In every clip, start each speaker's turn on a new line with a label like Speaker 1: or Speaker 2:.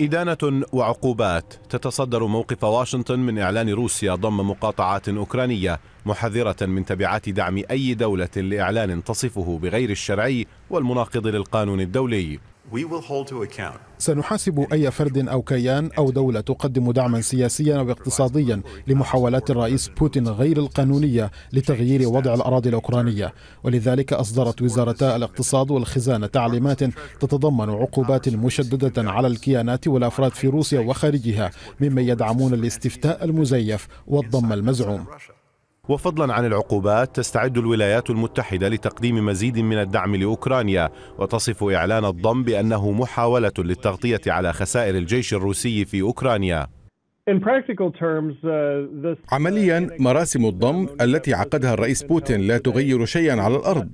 Speaker 1: إدانة وعقوبات تتصدر موقف واشنطن من إعلان روسيا ضم مقاطعات أوكرانية محذرة من تبعات دعم أي دولة لإعلان تصفه بغير الشرعي والمناقض للقانون الدولي
Speaker 2: سنحاسب أي فرد أو كيان أو دولة تقدم دعما سياسيا أو اقتصاديا لمحاولات الرئيس بوتين غير القانونية لتغيير وضع الأراضي الأوكرانية ولذلك أصدرت وزارتا الاقتصاد والخزانة تعليمات تتضمن عقوبات مشددة على الكيانات والأفراد في روسيا وخارجها ممن يدعمون الاستفتاء المزيف والضم المزعوم
Speaker 1: وفضلا عن العقوبات تستعد الولايات المتحدة لتقديم مزيد من الدعم لأوكرانيا وتصف إعلان الضم بأنه محاولة للتغطية
Speaker 3: على خسائر الجيش الروسي في أوكرانيا Uh, عمليا uh, مراسم الضم التي عقدها الرئيس بوتين لا تغير شيئا على الارض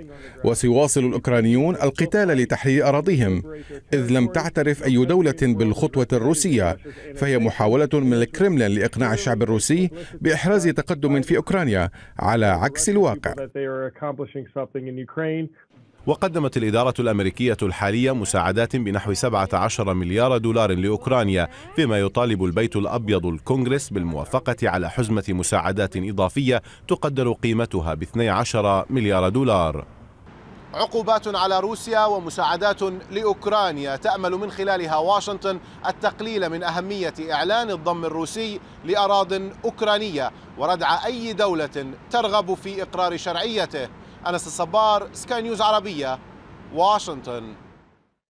Speaker 3: وسيواصل الاوكرانيون القتال لتحرير اراضيهم اذ لم تعترف اي دوله بالخطوه الروسيه فهي محاوله من الكرملين لاقناع الشعب الروسي باحراز تقدم في اوكرانيا على عكس الواقع
Speaker 1: وقدمت الإدارة الأمريكية الحالية مساعدات بنحو 17 مليار دولار لأوكرانيا فيما يطالب البيت الأبيض الكونغرس بالموافقة على حزمة مساعدات إضافية تقدر قيمتها ب 12 مليار دولار عقوبات على روسيا ومساعدات لاوكرانيا تامل من خلالها واشنطن التقليل من اهميه اعلان الضم الروسي لاراض اوكرانيه وردع اي دوله ترغب في اقرار شرعيته أنس الصبار سكاي نيوز عربية واشنطن